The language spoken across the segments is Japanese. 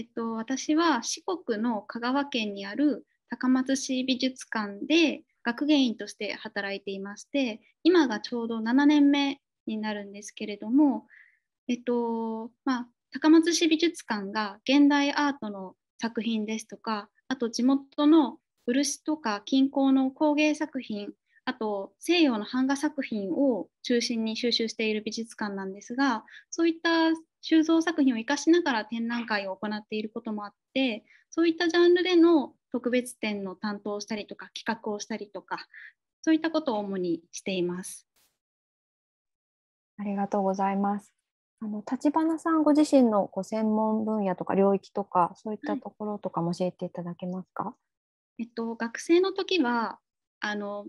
えっと、私は四国の香川県にある高松市美術館で学芸員として働いていまして今がちょうど7年目になるんですけれども、えっとまあ、高松市美術館が現代アートの作品ですとかあと地元の漆とか近郊の工芸作品あと西洋の版画作品を中心に収集している美術館なんですがそういった収蔵作品を生かしながら展覧会を行っていることもあってそういったジャンルでの特別展の担当をしたりとか企画をしたりとかそういったことを主にしています。ありがとうございます。あの立花さんご自身のご専門分野とか領域とかそういったところとかも教えていただけますか、はい、えっと、学生の時はあの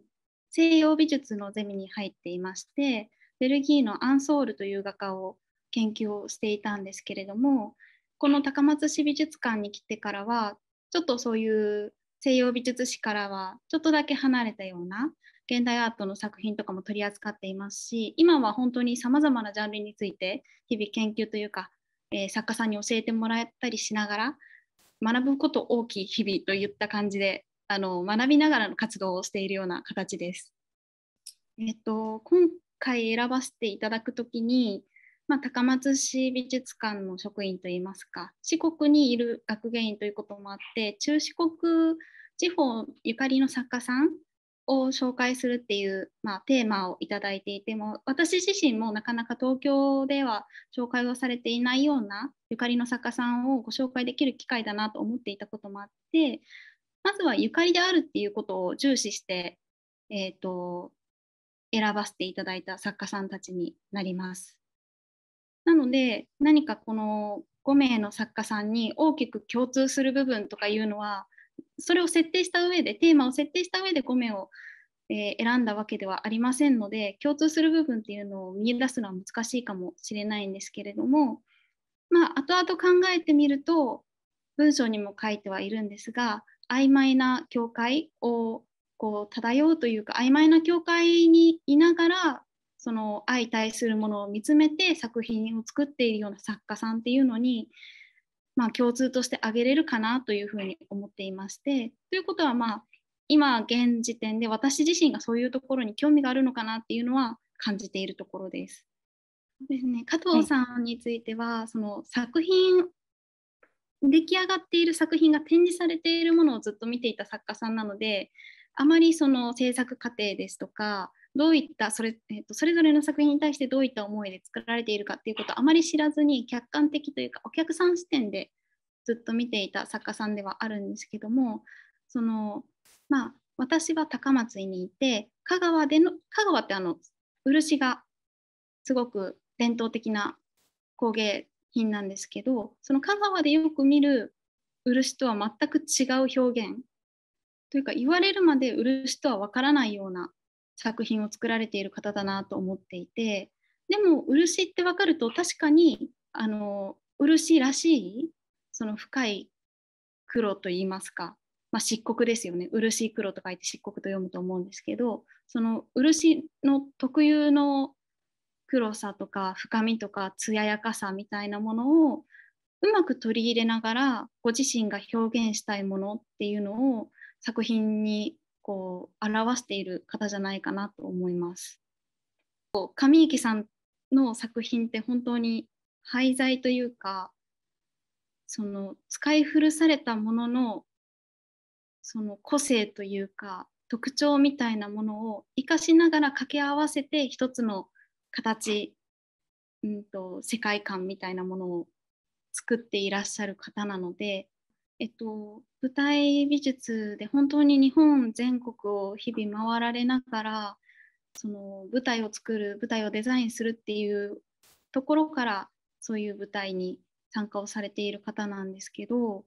西洋美術のゼミに入っていましてベルギーのアンソールという画家を研究をしていたんですけれどもこの高松市美術館に来てからはちょっとそういう西洋美術史からはちょっとだけ離れたような現代アートの作品とかも取り扱っていますし今は本当にさまざまなジャンルについて日々研究というか、えー、作家さんに教えてもらったりしながら学ぶこと大きい日々といった感じであの学びながらの活動をしているような形です。えっと、今回選ばせていただくときにまあ、高松市美術館の職員といいますか四国にいる学芸員ということもあって中四国地方ゆかりの作家さんを紹介するっていう、まあ、テーマを頂いていても私自身もなかなか東京では紹介をされていないようなゆかりの作家さんをご紹介できる機会だなと思っていたこともあってまずはゆかりであるっていうことを重視して、えーと、と選ばせていただいた作家さんたちになります。なので何かこの5名の作家さんに大きく共通する部分とかいうのはそれを設定した上でテーマを設定した上で5名を、選んだわけではありませんので共通する部分っていうのを見出すのは難しいかもしれないんですけれどもまあ後々考えてみると文章にも書いてはいるんですが曖昧な境界をこう漂うというか曖昧な境界にいながらその相対するものを見つめて作品を作っているような作家さんっていうのに、まあ、共通として挙げれるかなというふうに思っていまして。ということはまあ今現時点で私自身がそういうところに興味があるのかなっていうのは感じているところです。ですね、加藤さんについては、はい、その作品出来上がっている作品が展示されているものをずっと見ていた作家さんなのであまりその制作過程ですとかどういったそれ,、えーと、それぞれの作品に対してどういった思いで作られているかっていうことをあまり知らずに客観的というかお客さん視点でずっと見ていた作家さんではあるんですけどもそのまあ私は高松にいて香川での香川ってあの漆がすごく伝統的な工芸品なんですけどその香川でよく見る漆とは全く違う表現というか言われるまで漆とは分からないような作品を作られている方だなと思っていてでも漆って分かると確かにあの漆らしいその深い黒といいますか、まあ、漆黒ですよね漆黒と書いて漆黒と読むと思うんですけどその漆の特有の黒さとか深みとか艶やかさみたいなものをうまく取り入れながらご自身が表現したいものっていうのを作品にこう表している方じゃないかなと思います。上池さんの作品って本当に廃材というかその使い古されたもののその個性というか特徴みたいなものを生かしながら掛け合わせて一つの形、うんと、と世界観みたいなものを作っていらっしゃる方なのでえっと、舞台美術で本当に日本全国を日々回られながらその舞台を作る舞台をデザインするっていうところからそういう舞台に参加をされている方なんですけど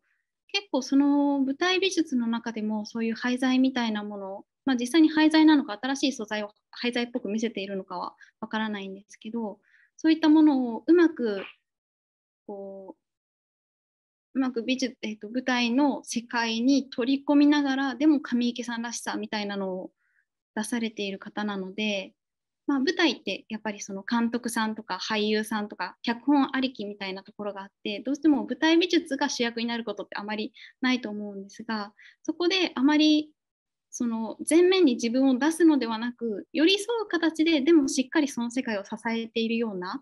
結構その舞台美術の中でもそういう廃材みたいなものを、まあ、実際に廃材なのか新しい素材を廃材っぽく見せているのかはわからないんですけどそういったものをうまくこううまく美術、えーと、舞台の世界に取り込みながらでも上池さんらしさみたいなのを出されている方なので、まあ、舞台ってやっぱりその監督さんとか俳優さんとか脚本ありきみたいなところがあってどうしても舞台美術が主役になることってあまりないと思うんですがそこであまりその前面に自分を出すのではなく寄り添う形ででもしっかりその世界を支えているような、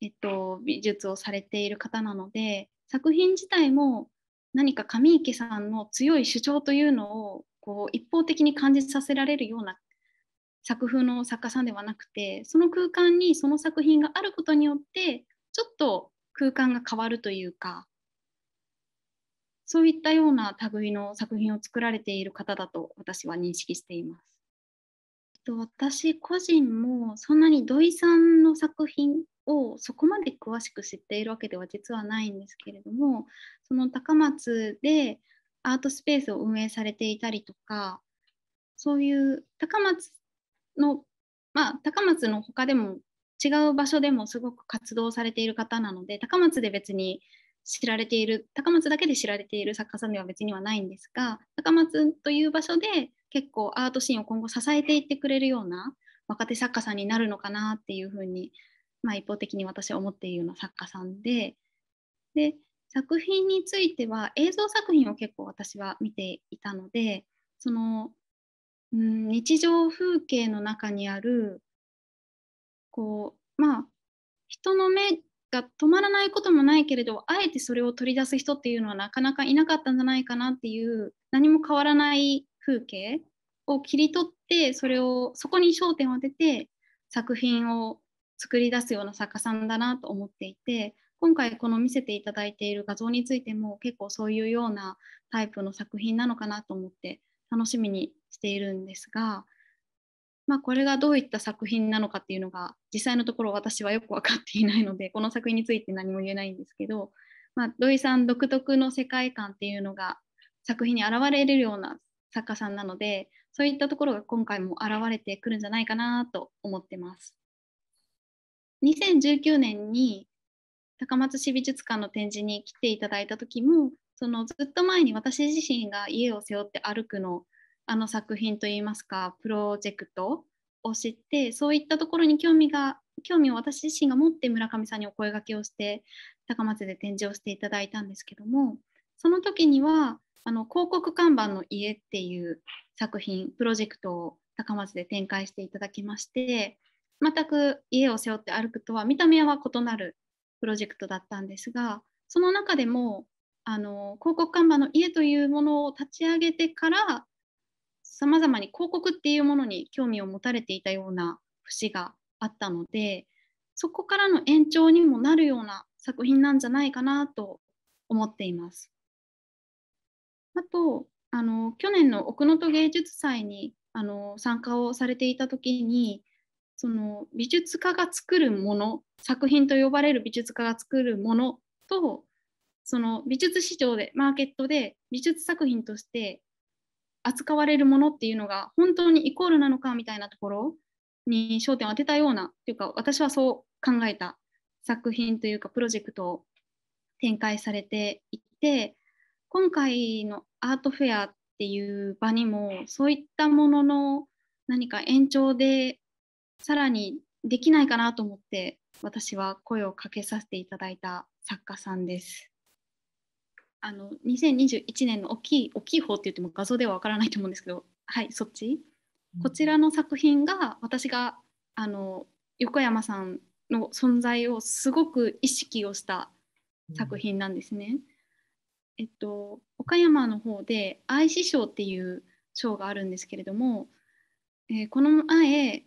えっと、美術をされている方なので作品自体も何か上池さんの強い主張というのをこう一方的に感じさせられるような作風の作家さんではなくてその空間にその作品があることによってちょっと空間が変わるというかそういったような類の作品を作られている方だと私は認識しています。私個人もそんなに土井さんの作品をそこまで詳しく知っているわけでは実はないんですけれどもその高松でアートスペースを運営されていたりとかそういう高松のまあ高松の他でも違う場所でもすごく活動されている方なので高松で別に知られている高松だけで知られている作家さんでは別にはないんですが高松という場所で結構アートシーンを今後支えていってくれるような若手作家さんになるのかなっていうふうにまあ、一方的に私は思っているような作家さんでで作品については映像作品を結構私は見ていたのでその、うん、日常風景の中にあるこうまあ人の目が止まらないこともないけれどあえてそれを取り出す人っていうのはなかなかいなかったんじゃないかなっていう何も変わらない風景を切り取ってそれをそこに焦点を当てて作品を作り出すような作家さんだなと思っていて今回この見せていただいている画像についても結構そういうようなタイプの作品なのかなと思って楽しみにしているんですが、まあ、これがどういった作品なのかっていうのが実際のところ私はよく分かっていないのでこの作品について何も言えないんですけど、まあ、土井さん独特の世界観っていうのが作品に現れるような作家さんなのでそういったところが今回も現れてくるんじゃないかなと思ってます。2019年に高松市美術館の展示に来ていただいた時もそのずっと前に私自身が家を背負って歩くのあの作品といいますかプロジェクトを知ってそういったところに興味が興味を私自身が持って村上さんにお声がけをして高松で展示をしていただいたんですけどもその時にはあの広告看板の家っていう作品プロジェクトを高松で展開していただきまして全く家を背負って歩くとは見た目は異なるプロジェクトだったんですがその中でもあの広告看板の家というものを立ち上げてからさまざまに広告っていうものに興味を持たれていたような節があったのでそこからの延長にもなるような作品なんじゃないかなと思っています。あとあの去年の奥能登芸術祭にあの参加をされていた時にその美術家が作るもの作品と呼ばれる美術家が作るものとその美術市場でマーケットで美術作品として扱われるものっていうのが本当にイコールなのかみたいなところに焦点を当てたようなっていうか私はそう考えた作品というかプロジェクトを展開されていて今回のアートフェアっていう場にもそういったものの何か延長でさらにできないかなと思って私は声をかけさせていただいた作家さんです。あの2021年の大きい大きい方って言っても画像ではわからないと思うんですけどはいそっち、うん、こちらの作品が私があの横山さんの存在をすごく意識をした作品なんですね。うん、えっと岡山の方で愛師賞っていう賞があるんですけれども、えー、この前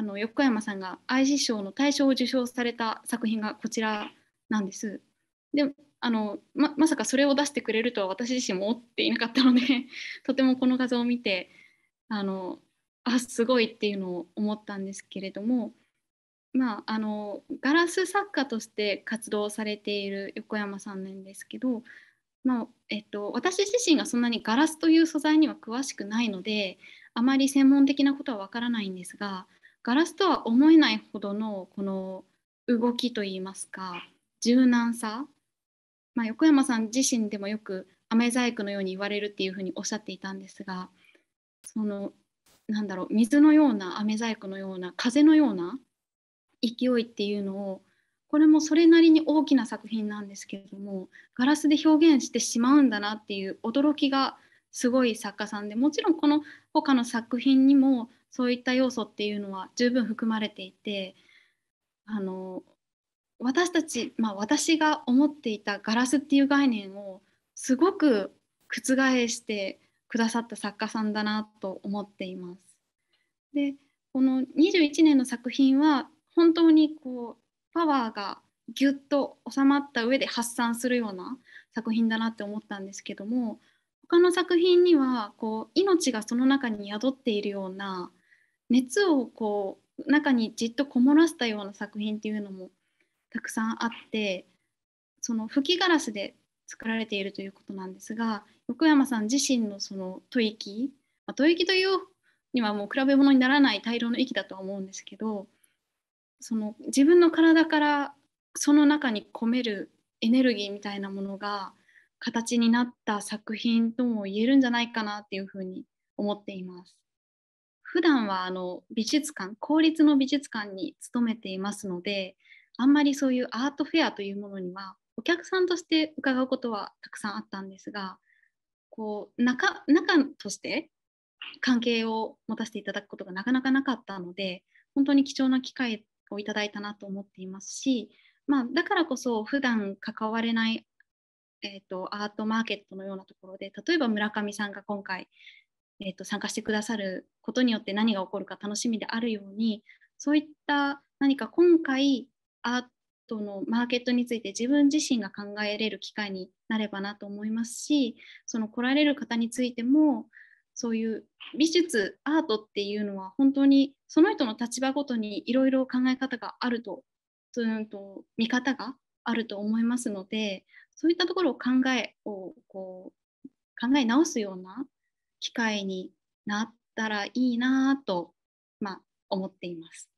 あの横山さんが IC 賞の大賞を受賞された作品がこちらなんです。であのままさかそれを出してくれるとは私自身も思っていなかったので とてもこの画像を見てあのあすごいっていうのを思ったんですけれども、まあ、あのガラス作家として活動されている横山さんなんですけど、まあえっと、私自身がそんなにガラスという素材には詳しくないのであまり専門的なことはわからないんですがガラスとは思えないほどのこの動きといいますか柔軟さ、まあ、横山さん自身でもよく飴細工のように言われるっていうふうにおっしゃっていたんですがそのなんだろう水のような飴細工のような風のような勢いっていうのをこれもそれなりに大きな作品なんですけれどもガラスで表現してしまうんだなっていう驚きがすごい作家さんでもちろんこの他の作品にもそういった要素っていうのは十分含まれていてあの私たち、まあ、私が思っていたガラスっていう概念をすごく覆してくださった作家さんだなと思っています。でこの21年の作品は本当にこうパワーがギュッと収まった上で発散するような作品だなって思ったんですけども他の作品にはこう命がその中に宿っているような熱をこう中にじっとこもらせたような作品っていうのもたくさんあってその吹きガラスで作られているということなんですが横山さん自身のその吐息、まあ、吐息というにはもう比べ物にならない大量の息だとは思うんですけどその自分の体からその中に込めるエネルギーみたいなものが形になった作品とも言えるんじゃないかなっていうふうに思っています。普段はあの美術館公立の美術館に勤めていますのであんまりそういうアートフェアというものにはお客さんとして伺うことはたくさんあったんですがこう中中として関係を持たせていただくことがなかなかなかったので本当に貴重な機会をいただいたなと思っていますし、まあ、だからこそ普段関われない、えーと、とアートマーケットのようなところで例えば村上さんが今回えー、と参加してくださることによって何が起こるか楽しみであるようにそういった何か今回アートのマーケットについて自分自身が考えれる機会になればなと思いますしその来られる方についてもそういう美術アートっていうのは本当にその人の立場ごとにいろいろ考え方があるとと見方があると思いますのでそういったところを考えをこう考え直すような機会になったらいいなと、まあ、思っています。